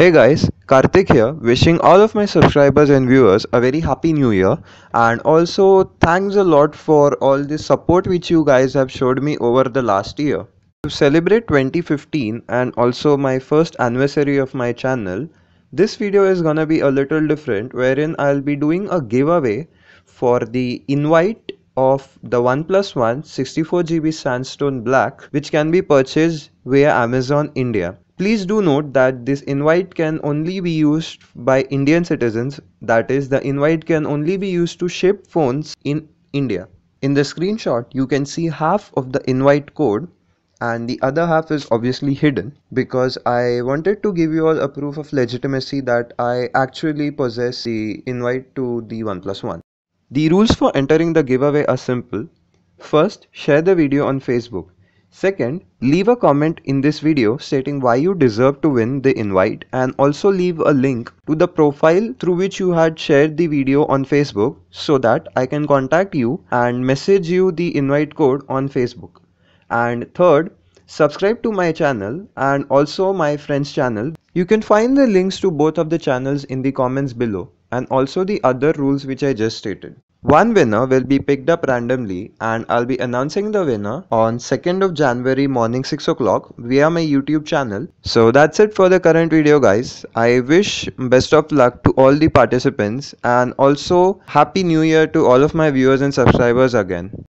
Hey guys, Karthik here, wishing all of my subscribers and viewers a very happy new year and also thanks a lot for all the support which you guys have showed me over the last year. To celebrate 2015 and also my first anniversary of my channel, this video is gonna be a little different wherein I'll be doing a giveaway for the invite of the OnePlus One 64GB Sandstone Black which can be purchased via Amazon India. Please do note that this invite can only be used by Indian citizens that is the invite can only be used to ship phones in India. In the screenshot you can see half of the invite code and the other half is obviously hidden because I wanted to give you all a proof of legitimacy that I actually possess the invite to the OnePlus One. The rules for entering the giveaway are simple. First, share the video on Facebook. Second, leave a comment in this video stating why you deserve to win the invite and also leave a link to the profile through which you had shared the video on Facebook so that I can contact you and message you the invite code on Facebook. And third, subscribe to my channel and also my friend's channel. You can find the links to both of the channels in the comments below and also the other rules which I just stated. One winner will be picked up randomly and I'll be announcing the winner on 2nd of January morning 6 o'clock via my YouTube channel. So that's it for the current video guys. I wish best of luck to all the participants and also happy new year to all of my viewers and subscribers again.